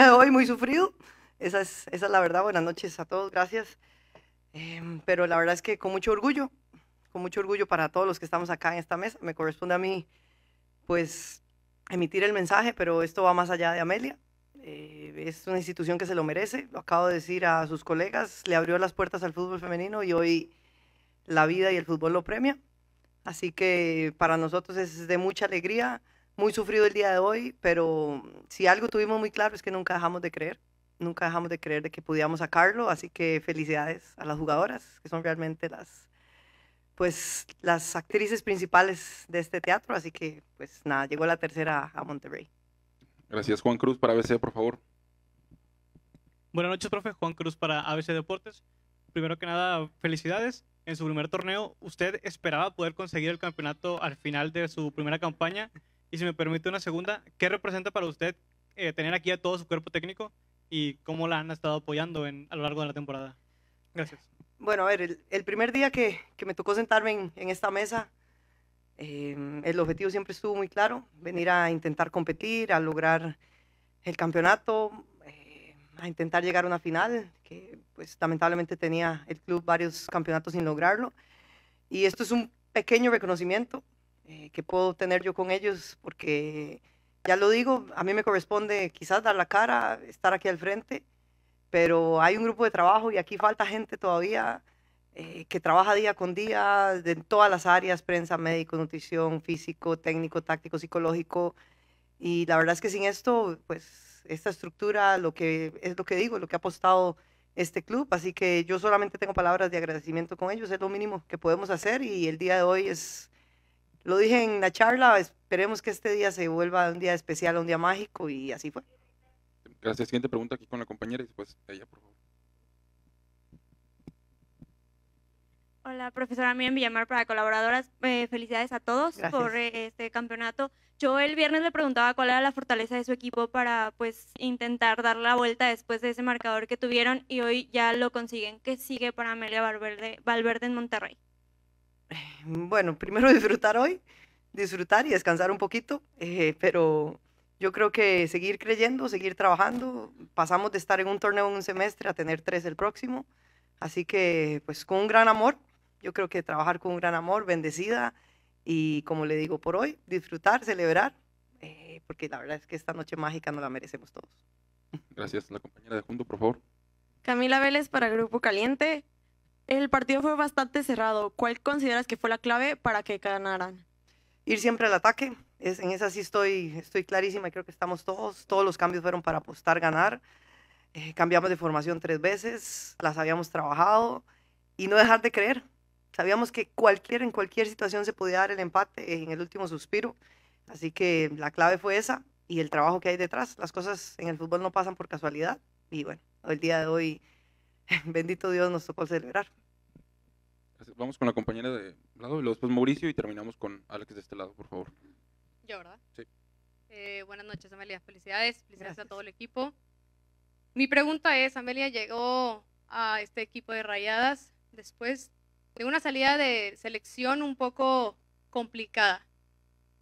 de hoy muy sufrido. Esa es, la verdad. Buenas noches a todos, gracias. Em, pero la verdad es que con mucho orgullo, con mucho orgullo para todos los que estamos acá en esta mesa, me corresponde a mí, pues, emitir el mensaje, pero esto va más allá de Amelia. Eh, es una institución que se lo merece, lo acabo de decir a sus colegas, le abrió las puertas al fútbol femenino y hoy la vida y el fútbol lo premia. Así que para nosotros es de mucha alegría muy sufrido el día de hoy, pero mm, si algo tuvimos muy claro es que nunca dejamos de creer, nunca dejamos de creer de que pudiéramos sacarlo, así que felicidades a las jugadoras, que son realmente las pues las actrices principales de este teatro, así que pues nada, llegó la tercera a Monterrey. Gracias Juan Cruz para ABC, por favor. Buenas noches, profe. Juan Cruz para ABC Deportes. Primero que nada, felicidades. En su primer torneo, ¿usted esperaba poder conseguir el campeonato al final de su primera campaña? Y si me permite una segunda, ¿qué representa para usted eh, tener aquí a todo su cuerpo técnico y cómo la han estado apoyando a lo largo de la temporada? Gracias. Bueno, a ver, el, primer día que, me tocó sentarme en, esta mesa, em, el objetivo siempre estuvo muy claro, venir a intentar competir, a lograr el campeonato, em, a intentar llegar a una final, que pues lamentablemente tenía el club varios campeonatos sin lograrlo. Y esto es un pequeño reconocimiento, eh, que puedo tener yo con ellos, porque ya lo digo, a mí me corresponde quizás dar la cara, estar aquí al frente, pero hay un grupo de trabajo y aquí falta gente todavía eh, que trabaja día con día en todas las áreas, prensa, médico, nutrición, físico, técnico, táctico, psicológico, y la verdad es que sin esto, pues esta estructura, lo que es lo que digo, lo que ha apostado este club, así que yo solamente tengo palabras de agradecimiento con ellos, es lo mínimo que podemos hacer y el día de hoy es lo dije en la charla, esperemos que este día se vuelva un día especial, un día mágico y así fue. Gracias. Siguiente pregunta aquí con la compañera y después ella, por favor. Hola, profesora Miriam Villamar para colaboradoras. Eh, felicidades a todos por eh, este campeonato. Yo el viernes le preguntaba cuál era la fortaleza de su equipo para pues intentar dar la vuelta después de ese marcador que tuvieron y hoy ya lo consiguen. que sigue para Amelia Valverde, Valverde en Monterrey? bueno, primero disfrutar hoy, disfrutar y descansar un poquito, eh, pero yo creo que seguir creyendo, seguir trabajando. Pasamos de estar en un torneo en un semestre a tener tres el próximo. Así que, pues con un gran amor, yo creo que trabajar con un gran amor, bendecida y como le digo por hoy, disfrutar, celebrar, eh, porque la verdad es que esta noche mágica nos la merecemos todos. Gracias, la compañera de Junto, por favor. Camila Vélez para Grupo Caliente. El partido fue bastante cerrado. ¿Cuál consideras que fue la clave para que ganaran? Ir siempre al ataque. en esa sí estoy, estoy clarísima. Creo que estamos todos. Todos los cambios fueron para apostar ganar. Eh, cambiamos de formación tres veces. Las habíamos trabajado. Y no dejar de creer. Sabíamos que cualquier, en cualquier situación se podía dar el empate en el último suspiro. Así que la clave fue esa y el trabajo que hay detrás. Las cosas en el fútbol no pasan por casualidad. Y bueno, el día de hoy, bendito Dios, nos tocó celebrar. Vamos con la compañera de lado y luego después Mauricio y terminamos con Alex de este lado, por favor. Yo, ¿verdad? Sí. Eh, buenas noches, Amelia. Felicidades, felicidades a todo el equipo. Mi pregunta es, Amelia llegó a este equipo de Rayadas después de una salida de selección un poco complicada.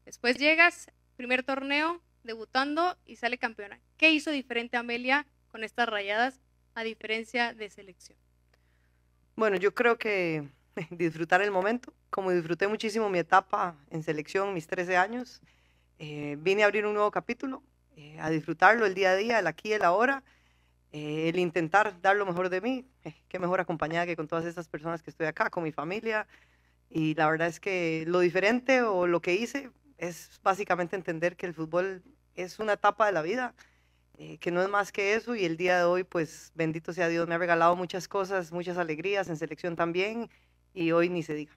Después llegas, primer torneo, debutando y sale campeona. ¿Qué hizo diferente Amelia con estas Rayadas a diferencia de selección? Bueno, yo creo que disfrutar el momento, como disfruté muchísimo mi etapa en selección, mis 13 años, eh, vine a abrir un nuevo capítulo, eh, a disfrutarlo el día a día, el aquí, el ahora, eh, el intentar dar lo mejor de mí, qué mejor acompañada que con todas estas personas que estoy acá, con mi familia, y la verdad es que lo diferente o lo que hice es básicamente entender que el fútbol es una etapa de la vida, que no es más que eso y el día de hoy, pues bendito sea Dios, me ha regalado muchas cosas, muchas alegrías en selección también, y hoy ni se diga.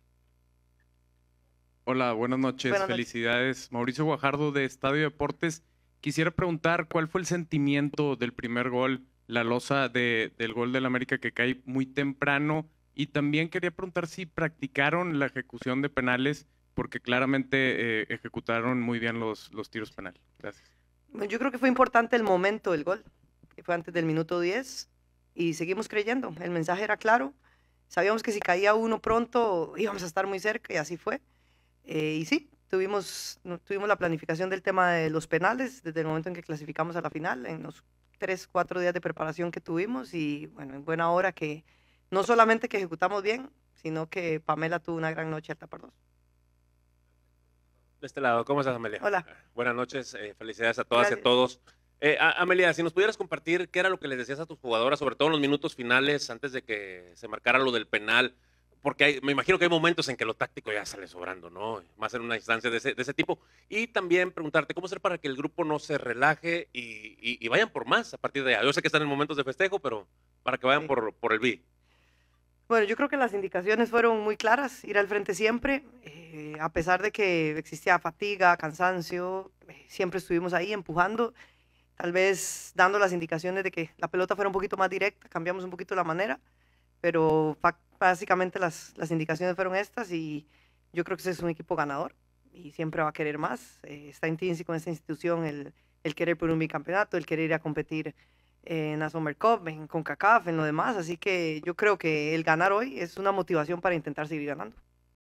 Hola, buenas noches. Felicidades. Mauricio Guajardo de Estadio Deportes. Quisiera preguntar cuál fue el sentimiento del primer gol, la losa del gol del América que cae muy temprano. Y también quería preguntar si practicaron la ejecución de penales, porque claramente eh, ejecutaron muy bien los, los tiros penales. Gracias. Yo creo que fue importante el momento del gol, que fue antes del minuto 10, y seguimos creyendo. El mensaje era claro, Sabíamos que si caía uno pronto íbamos a estar muy cerca y así fue. Eh, y sí, tuvimos, tuvimos la planificación del tema de los penales desde el momento en que clasificamos a la final, en los tres, cuatro días de preparación que tuvimos y bueno, en buena hora que no solamente que ejecutamos bien, sino que Pamela tuvo una gran noche al tapar dos. De este lado, ¿cómo estás, Amelia? Hola. Buenas noches, eh, felicidades a todas y a todos. Eh, Amelia, si nos pudieras compartir qué era lo que les decías a tus jugadoras, sobre todo en los minutos finales, antes de que se marcara lo del penal, porque me imagino que hay momentos en que lo táctico ya sale sobrando, ¿no? Más en una instancia de ese, tipo. Y también preguntarte cómo hacer para que el grupo no se relaje y, vayan por más a partir de allá. Yo sé que están en momentos de festejo, pero para que vayan por, por el B. Bueno, yo creo que las indicaciones fueron muy claras, ir al frente siempre, eh, a pesar de que existía fatiga, cansancio, eh, siempre estuvimos ahí empujando tal vez dando las indicaciones de que la pelota fuera un poquito más directa, cambiamos un poquito la manera, pero básicamente las, las indicaciones fueron estas y yo creo que ese es un equipo ganador y siempre va a querer más. Eh, está intrínseco en esta institución el, el querer por un bicampeonato, el querer ir a competir en la Summer Cup, en CONCACAF, en lo demás, así que yo creo que el ganar hoy es una motivación para intentar seguir ganando.